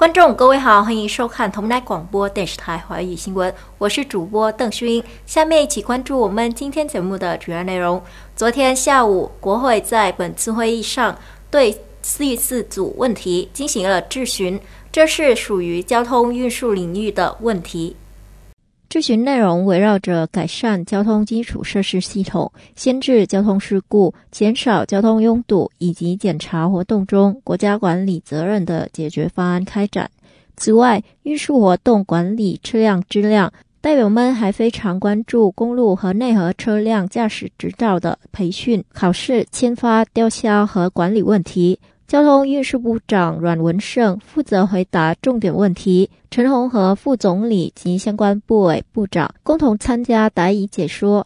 观众各位好，欢迎收看同北广播电视台华语新闻，我是主播邓勋。下面一起关注我们今天节目的主要内容。昨天下午，国会在本次会议上对第四组问题进行了质询，这是属于交通运输领域的问题。咨询内容围绕着改善交通基础设施系统、限制交通事故、减少交通拥堵以及检查活动中国家管理责任的解决方案开展。此外，运输活动管理车辆质量，代表们还非常关注公路和内河车辆驾驶执照的培训、考试、签发、吊销和管理问题。交通运输部长阮文胜负责回答重点问题，陈红和副总理及相关部委部长共同参加答疑解说。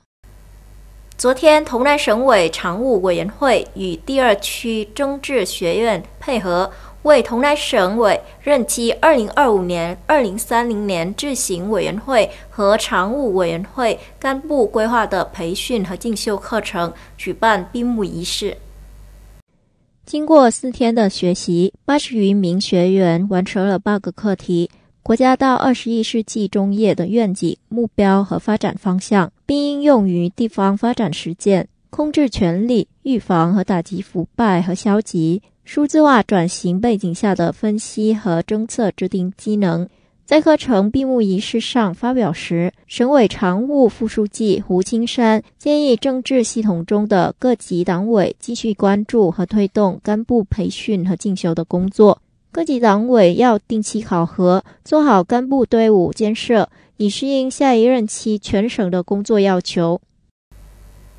昨天，同南省委常务委员会与第二区政治学院配合，为同南省委任期二零二五年二零三零年执行委员会和常务委员会干部规划的培训和进修课程举办闭幕仪式。经过四天的学习，八十余名学员完成了八个课题：国家到二十一世纪中叶的愿景、目标和发展方向，并应用于地方发展实践；控制权力、预防和打击腐败和消极；数字化转型背景下的分析和政策制定机能。在课程闭幕仪式上发表时，省委常务副书记胡青山建议，政治系统中的各级党委继续关注和推动干部培训和进修的工作。各级党委要定期考核，做好干部队伍建设，以适应下一任期全省的工作要求。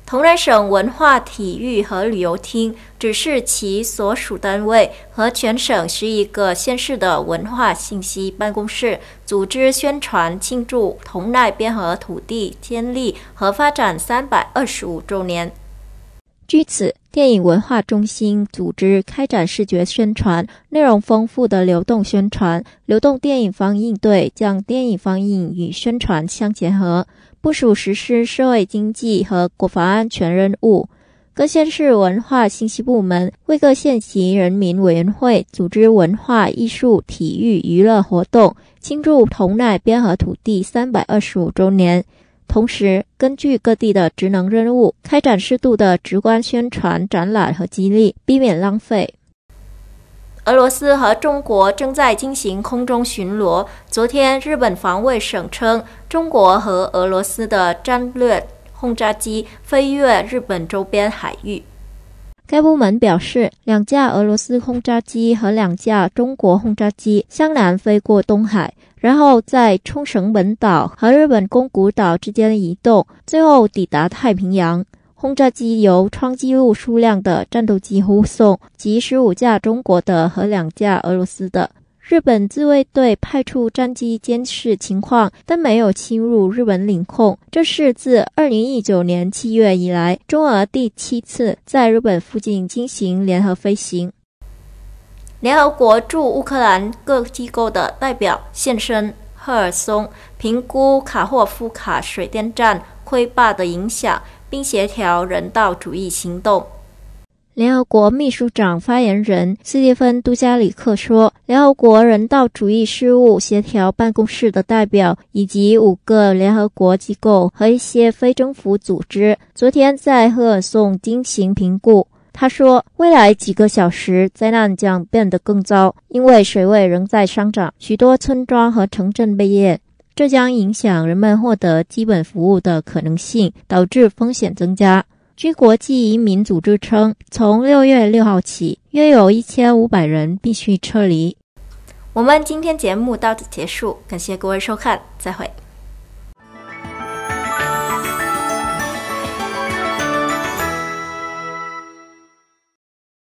同奈省文化体育和旅游厅指示其所属单位和全省十一个县市的文化信息办公室组织宣传庆祝同奈边河土地建立和发展三百二十五周年。据此，电影文化中心组织开展视觉宣传、内容丰富的流动宣传、流动电影放映队，将电影放映与宣传相结合。部署实施社会经济和国防安全任务，各县市文化信息部门为各县级人民委员会组织文化艺术、体育、娱乐活动，庆祝同奈边河土地三百二十五周年。同时，根据各地的职能任务，开展适度的直观宣传展览和激励，避免浪费。俄罗斯和中国正在进行空中巡逻。昨天，日本防卫省称，中国和俄罗斯的战略轰炸机飞越日本周边海域。该部门表示，两架俄罗斯轰炸机和两架中国轰炸机向南飞过东海，然后在冲绳本岛和日本宫古岛之间移动，最后抵达太平洋。轰炸机由创纪录数量的战斗机护送，及十五架中国的和两架俄罗斯的。日本自卫队派出战机监视情况，但没有侵入日本领空。这是自二零一九年七月以来，中俄第七次在日本附近进行联合飞行。联合国驻乌克兰各机构的代表现身赫尔松，评估卡霍夫卡水电站溃坝的影响。并协调人道主义行动。联合国秘书长发言人斯蒂芬·杜加里克说，联合国人道主义事务协调办公室的代表以及五个联合国机构和一些非政府组织昨天在赫尔松进行评估。他说，未来几个小时灾难将变得更糟，因为水位仍在上涨，许多村庄和城镇被淹。这将影响人们获得基本服务的可能性，导致风险增加。据国际移民组织称，从六月六号起，约有一千五百人必须撤离。我们今天节目到此结束，感谢各位收看，再会。